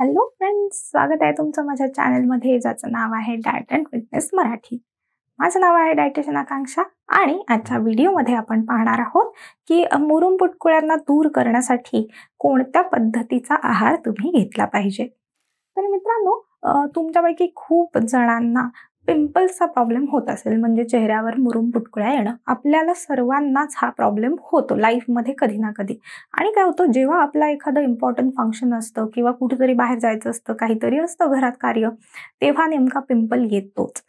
hello friends स्वागत आहे तुमचं माझ्या चॅनलमध्ये ज्याचं नाव आहे डायट अँड फिटनेस मराठी माझं नाव आहे डायटेशन आकांक्षा आणि आजच्या व्हिडिओमध्ये आपण पाहणार आहोत की मुरुम पुटकुळ्यांना दूर करण्यासाठी कोणत्या पद्धतीचा आहार तुम्ही घेतला पाहिजे तर मित्रांनो तुमच्यापैकी खूप जणांना पिंपल्सचा प्रॉब्लेम होत असेल म्हणजे चेहऱ्यावर मुरुम पुटकुळ्या येणं आपल्याला सर्वांनाच हा प्रॉब्लेम होतो लाईफमध्ये कधी ना कधी आणि काय होतं जेव्हा आपला एखादं इम्पॉर्टंट फंक्शन असतं किंवा कुठेतरी बाहेर जायचं असतं काहीतरी असतं घरात कार्य तेव्हा नेमका पिंपल येतोच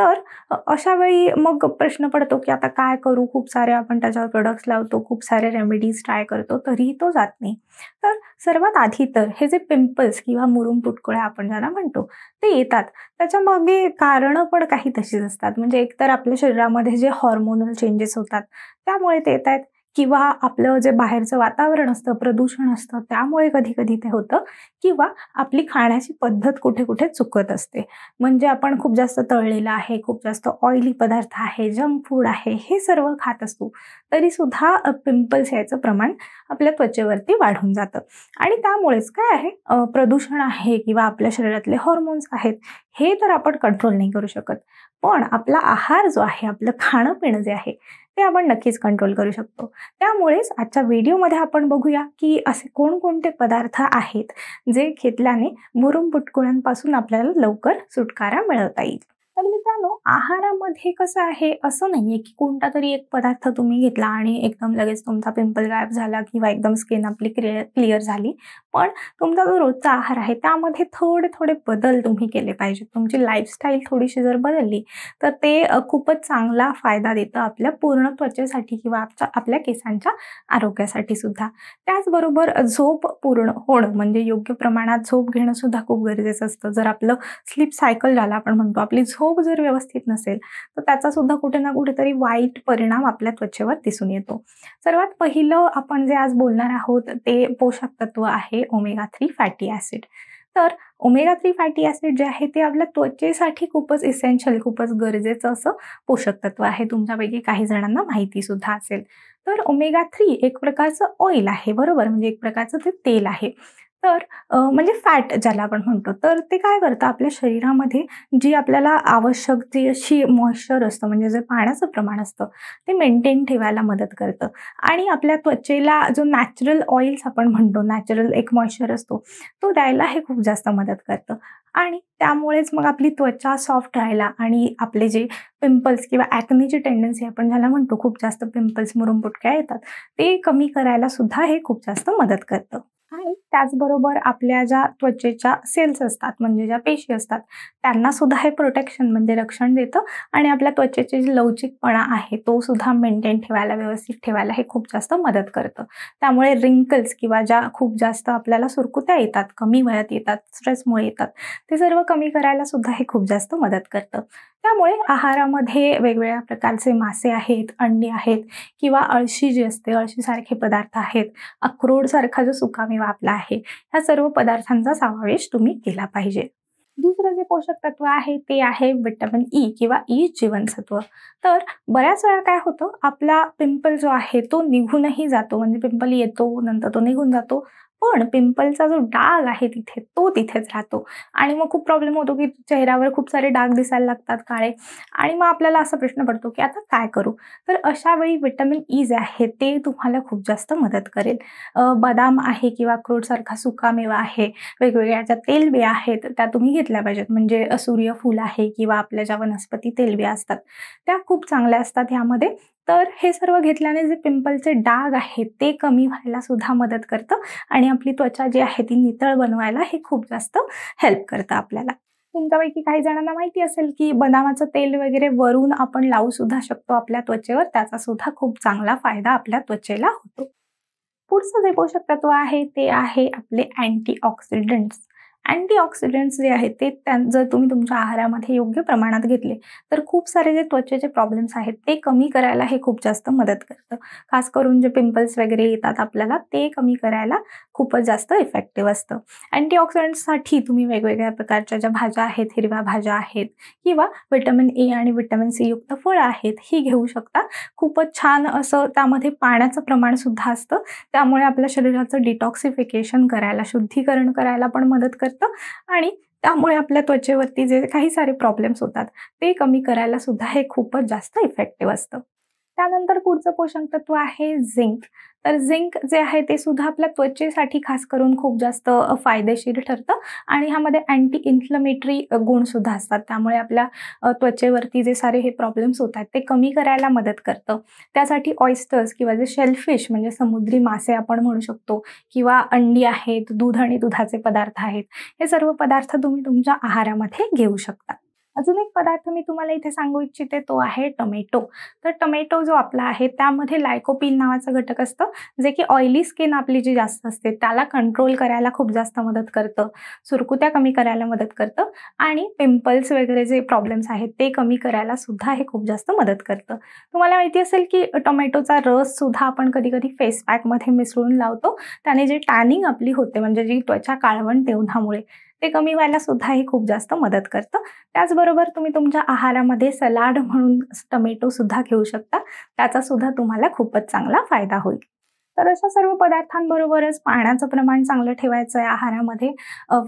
तर अशा वेळी मग प्रश्न पडतो की आता काय करू खूप सारे आपण त्याच्यावर प्रोडक्ट्स लावतो खूप सारे रेमेडीज ट्राय करतो तरीही तो जात नाही तर सर्वात आधी तर हे जे पिंपल्स किंवा मुरुम पुटकुळ्या आपण ज्याला म्हणतो ते येतात त्याच्यामागे कारणं पण काही तशीच असतात म्हणजे एकतर आपल्या शरीरामध्ये जे हॉर्मोनल चेंजेस होतात त्यामुळे ते येत आहेत किंवा आपलं जे बाहेरचं वातावरण असतं प्रदूषण असतं त्यामुळे कधी कधी ते होतं किंवा आपली खाण्याची पद्धत कुठे कुठे चुकत असते म्हणजे आपण खूप जास्त तळलेलं आहे खूप जास्त ऑइली पदार्थ आहे जंक फूड आहे हे सर्व खात असतो तरीसुद्धा पिंपल्स यायचं प्रमाण आपल्या त्वचेवरती वाढून जातं आणि त्यामुळेच काय आहे प्रदूषण आहे किंवा आपल्या शरीरातले हॉर्मोन्स आहेत हे तर आपण कंट्रोल नाही करू शकत पण आपला आहार जो आहे आपलं खाणं पिणं जे आहे ते आपण नक्कीच कंट्रोल करू शकतो त्यामुळेच आजच्या व्हिडिओमध्ये आपण बघूया की असे कोणकोणते पदार्थ आहेत जे घेतल्याने मुरुम पुटकुळ्यांपासून आपल्याला लवकर सुटकारा मिळवता येईल तर मित्रांनो आहारामध्ये कसं आहे असं नाहीये की कोणता तरी एक पदार्थ तुम्ही घेतला आणि एकदम लगेच तुमचा पिंपल गायब झाला किंवा एकदम स्किन आपली क्लिअर झाली पण तुमचा जो रोजचा आहार आहे त्यामध्ये थोडे थोडे बदल तुम्ही केले पाहिजेत तुमची लाईफस्टाईल थोडीशी जर बदलली तर ते खूपच चांगला फायदा देतं आपल्या पूर्ण त्वचेसाठी किंवा आपच्या आपल्या केसांच्या आरोग्यासाठी सुद्धा त्याचबरोबर झोप पूर्ण होणं म्हणजे योग्य प्रमाणात झोप घेणं सुद्धा खूप गरजेचं असतं जर आपलं स्लीप सायकल झालं आपण म्हणतो आपली झोप झोप जर व्यवस्थित नसेल तर त्याचा सुद्धा कुठे ना कुठेतरी वाईट परिणाम आपल्या त्वचेवर दिसून येतो सर्वात पहिलं आपण जे आज बोलणार आहोत ते पोषक तत्व आहे ओमेगा थ्री फॅटी ऍसिड तर ओमेगा थ्री फॅटी ऍसिड जे आहे ते आपल्या त्वचेसाठी खूपच इसेन्शियल खूपच गरजेचं असं पोषक तत्व आहे तुमच्यापैकी काही जणांना माहिती सुद्धा असेल तर ओमेगा थ्री एक प्रकारचं ऑइल आहे बरोबर म्हणजे एक प्रकारचं ते तेल आहे तर म्हणजे फॅट ज्याला आपण म्हणतो तर ते काय करतं आपल्या शरीरामध्ये जी आपल्याला आवश्यक जी अशी मॉइश्चर असतं म्हणजे जे पाण्याचं प्रमाण असतं ते मेंटेन ठेवायला मदत करतं आणि आपल्या त्वचेला जो नॅचरल ऑइल्स आपण म्हणतो नॅचरल एक मॉइश्चर असतो तो द्यायला हे खूप जास्त मदत करतं आणि त्यामुळेच मग आपली त्वचा सॉफ्ट राहायला आणि आपले जे पिंपल्स किंवा ॲक्नेची टेंडन्सी आपण ज्याला म्हणतो खूप जास्त पिंपल्स मुरुमपुटक्या येतात ते कमी करायला सुद्धा हे खूप जास्त मदत करतं आणि त्याचबरोबर आपल्या ज्या त्वचेच्या सेल्स असतात म्हणजे ज्या पेशी असतात त्यांना सुद्धा हे प्रोटेक्शन म्हणजे रक्षण देतं आणि आपल्या त्वचेचे जे लवचिकपणा आहे तो सुद्धा मेंटेन ठेवायला व्यवस्थित ठेवायला हे खूप जास्त मदत करतं त्यामुळे रिंकल्स किंवा ज्या खूप जास्त आपल्याला सुरकुत्या येतात कमी वयात येतात स्ट्रेसमुळे येतात ते सर्व कमी करायला सुद्धा हे खूप जास्त मदत करतं त्यामुळे आहारामध्ये वेगवेगळ्या प्रकारचे मासे आहेत अंडी आहेत किंवा अळशी जी असते अळशीसारखे पदार्थ आहेत अक्रोडसारखा जो सुकामेवा आपला आहे आहे ह्या सर्व पदार्थांचा समावेश तुम्ही केला पाहिजे दुसरं जे पोषक तत्व आहे ते आहे विटामिन ई e किंवा ई e जीवनसत्व तर बऱ्याच वेळा काय होतं आपला पिंपल जो आहे तो निघूनही जातो म्हणजे पिंपल येतो नंतर तो निघून जातो पण पिंपलचा जो डाग आहे तिथे तो तिथेच राहतो आणि मग खूप प्रॉब्लेम होतो की चेहऱ्यावर खूप सारे डाग दिसायला लागतात काळे आणि मग आपल्याला असा प्रश्न पडतो की आता काय करू तर अशा वेळी विटॅमिन ई e जे आहे ते तुम्हाला खूप जास्त मदत करेल बदाम आहे किंवा अक्रोडसारखा सुका मेवा आहे वेगवेगळ्या ज्या तेलबिया आहेत त्या तुम्ही घेतल्या पाहिजेत म्हणजे सूर्यफूल आहे किंवा आपल्या ज्या वनस्पती तेलबिया असतात त्या खूप चांगल्या असतात ह्यामध्ये तर हे सर्व घेतल्याने जे पिंपलचे डाग आहेत ते कमी व्हायला सुद्धा मदत करतं आणि आपली त्वचा जी आहे ती नितळ बनवायला हे खूप जास्त हेल्प करतं आपल्याला तुमच्यापैकी काही जणांना माहिती असेल की बदामाचं तेल वगैरे वरून आपण लावू सुद्धा शकतो आपल्या त्वचेवर त्याचा सुद्धा खूप चांगला फायदा आपल्या त्वचेला होतो पुढचं जे पोषक तत्व आहे ते आहे आपले अँटी ऑक्सिडंट्स अँटीऑक्सिडंट्स जे आहेत ते जर तुम्ही तुमच्या आहारामध्ये योग्य प्रमाणात घेतले तर खूप सारे जे त्वचेचे प्रॉब्लेम्स आहेत ते कमी करायला हे खूप जास्त मदत करतं खास करून जे पिंपल्स वगैरे येतात आपल्याला ते कमी करायला खूपच जास्त इफेक्टिव्ह असतं अँटीऑक्सिडंट्ससाठी तुम्ही वेगवेगळ्या प्रकारच्या ज्या भाज्या आहेत हिरव्या भाज्या आहेत किंवा विटॅमिन ए आणि विटॅमिन सी युक्त फळं आहेत ही घेऊ शकता खूपच छान असं त्यामध्ये पाण्याचं प्रमाण सुद्धा असतं त्यामुळे आपल्या शरीराचं डिटॉक्सिफिकेशन करायला शुद्धीकरण करायला पण मदत करतं आणि त्यामुळे आपल्या त्वचेवरती जे काही सारे प्रॉब्लेम्स होतात ते कमी करायला सुद्धा हे खूपच जास्त इफेक्टिव्ह असतं त्यानंतर पुढचं पोषक तत्व आहे झिंक तर झिंक जे आहे ते सुद्धा आपल्या त्वचेसाठी खास करून खूप जास्त फायदेशीर ठरतं आणि ह्यामध्ये अँटी इन्फ्लमेटरी गुणसुद्धा असतात त्यामुळे आपल्या त्वचेवरती जे सारे हे प्रॉब्लेम्स होत आहेत ते कमी करायला मदत करतं त्यासाठी ऑइस्टर्स किंवा जे शेल्फिश म्हणजे समुद्री मासे आपण म्हणू शकतो किंवा अंडी आहेत दूध आणि दुधाचे पदार्थ आहेत हे सर्व पदार्थ तुम्ही तुमच्या आहारामध्ये घेऊ शकता अजून एक पदार्थ मी तुम्हाला इथे सांगू इच्छिते तो आहे टोमॅटो तर टोमॅटो जो आपला आहे त्यामध्ये लायकोपिन नावाचा घटक असतं जे की ऑइली स्किन आपली जी जास्त असते त्याला कंट्रोल करायला खूप जास्त मदत करतं सुरकुत्या कमी करायला मदत करतं आणि पिंपल्स वगैरे जे प्रॉब्लेम्स आहेत ते कमी करायला सुद्धा हे खूप जास्त मदत करतं तुम्हाला माहिती असेल की टोमॅटोचा रस सुद्धा आपण कधी कधी फेस पॅकमध्ये मिसळून लावतो त्याने जे टॅनिंग आपली होते म्हणजे जी त्वचा काळवण तेवढ्यामुळे ते कमी व्हायला हे खूप जास्त मदत करतं त्याचबरोबर तुम्ही तुमच्या आहारामध्ये सलाड म्हणून टोमॅटो सुद्धा घेऊ शकता त्याचा सुद्धा तुम्हाला खूपच चांगला फायदा होईल तर अशा सर्व पदार्थांबरोबरच पाण्याचं प्रमाण चांगलं ठेवायचं आहे आहारामध्ये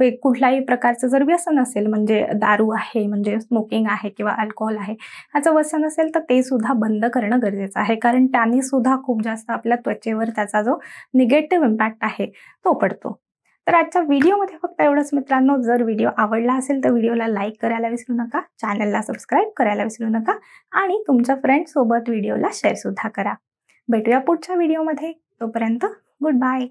वेग कुठल्याही प्रकारचं जर व्यसन असेल म्हणजे दारू आहे म्हणजे स्मोकिंग आहे किंवा अल्कोहोल आहे ह्याचं व्यसन असेल तर ते सुद्धा बंद करणं गरजेचं आहे कारण त्याने सुद्धा खूप जास्त आपल्या त्वचेवर त्याचा जो निगेटिव्ह इम्पॅक्ट आहे तो पडतो तर आजच्या व्हिडिओमध्ये फक्त एवढंच मित्रांनो जर व्हिडिओ आवडला असेल तर व्हिडिओला लाईक करायला विसरू नका चॅनलला सबस्क्राईब करायला विसरू नका आणि तुमच्या सोबत व्हिडिओला शेअरसुद्धा करा भेटूया पुढच्या व्हिडिओमध्ये तोपर्यंत गुड बाय